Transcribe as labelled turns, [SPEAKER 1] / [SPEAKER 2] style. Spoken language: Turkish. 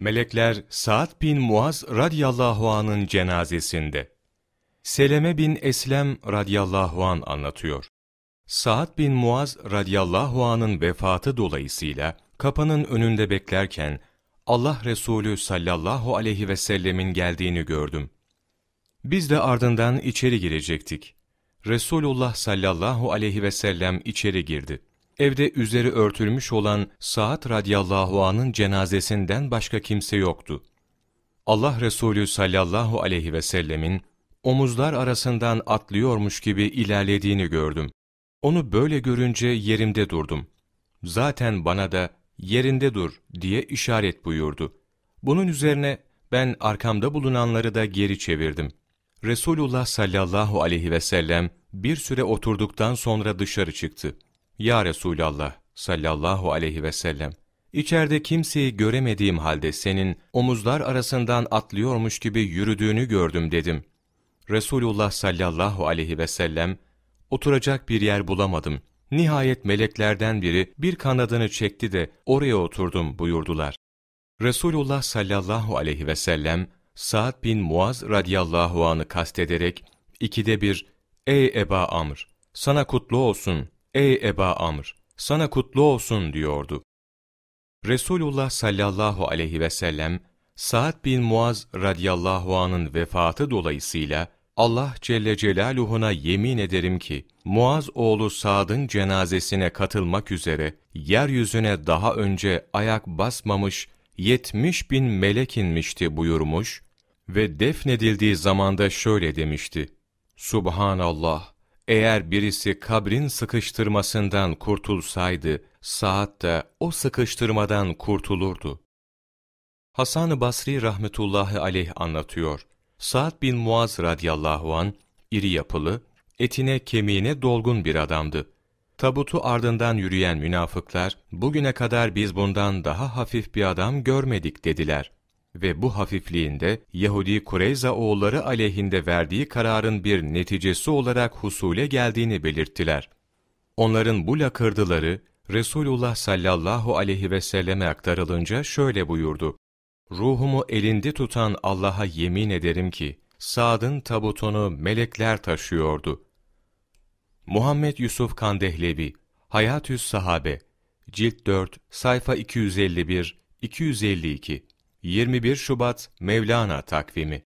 [SPEAKER 1] Melekler Sa'd bin Muaz radıyallahu anın cenazesinde. Seleme bin Eslem radıyallahu an anlatıyor. Sa'd bin Muaz radıyallahu anın vefatı dolayısıyla kapının önünde beklerken Allah Resulü sallallahu aleyhi ve sellemin geldiğini gördüm. Biz de ardından içeri girecektik. Resulullah sallallahu aleyhi ve sellem içeri girdi. Evde üzeri örtülmüş olan Sa'd radıyallahu anın cenazesinden başka kimse yoktu. Allah Resulü sallallahu aleyhi ve sellemin omuzlar arasından atlıyormuş gibi ilerlediğini gördüm. Onu böyle görünce yerimde durdum. Zaten bana da yerinde dur diye işaret buyurdu. Bunun üzerine ben arkamda bulunanları da geri çevirdim. Resulullah sallallahu aleyhi ve sellem bir süre oturduktan sonra dışarı çıktı. Ya Resulallah sallallahu aleyhi ve sellem, içeride kimseyi göremediğim halde senin omuzlar arasından atlıyormuş gibi yürüdüğünü gördüm dedim. Resulullah sallallahu aleyhi ve sellem, oturacak bir yer bulamadım. Nihayet meleklerden biri bir kanadını çekti de oraya oturdum buyurdular. Resulullah sallallahu aleyhi ve sellem, Sa'd bin Muaz radiyallahu anı kastederek, ikide bir, ''Ey Eba Amr, sana kutlu olsun.'' ''Ey Eba Amr, sana kutlu olsun.'' diyordu. Resulullah sallallahu aleyhi ve sellem, Sa'd bin Muaz radiyallahu anın vefatı dolayısıyla Allah Celle Celaluhu'na yemin ederim ki, Muaz oğlu Sa'd'ın cenazesine katılmak üzere, yeryüzüne daha önce ayak basmamış, yetmiş bin melek inmişti buyurmuş ve defnedildiği zamanda şöyle demişti. Subhanallah! Eğer birisi kabrin sıkıştırmasından kurtulsaydı, saat de o sıkıştırmadan kurtulurdu. Hasan-ı Basri rahmetullahi aleyh anlatıyor. Saat bin Muaz radıyallahu an iri yapılı, etine kemiğine dolgun bir adamdı. Tabutu ardından yürüyen münafıklar, bugüne kadar biz bundan daha hafif bir adam görmedik dediler ve bu hafifliğinde Yahudi Kureyza oğulları aleyhinde verdiği kararın bir neticesi olarak husule geldiğini belirttiler. Onların bu lakırdıları Resulullah sallallahu aleyhi ve selleme aktarılınca şöyle buyurdu. Ruhumu elinde tutan Allah'a yemin ederim ki, Sad'ın tabutunu melekler taşıyordu. Muhammed Yusuf Kandehlevi, Hayatü Sahabe, Cilt 4, sayfa 251-252 21 Şubat Mevlana Takvimi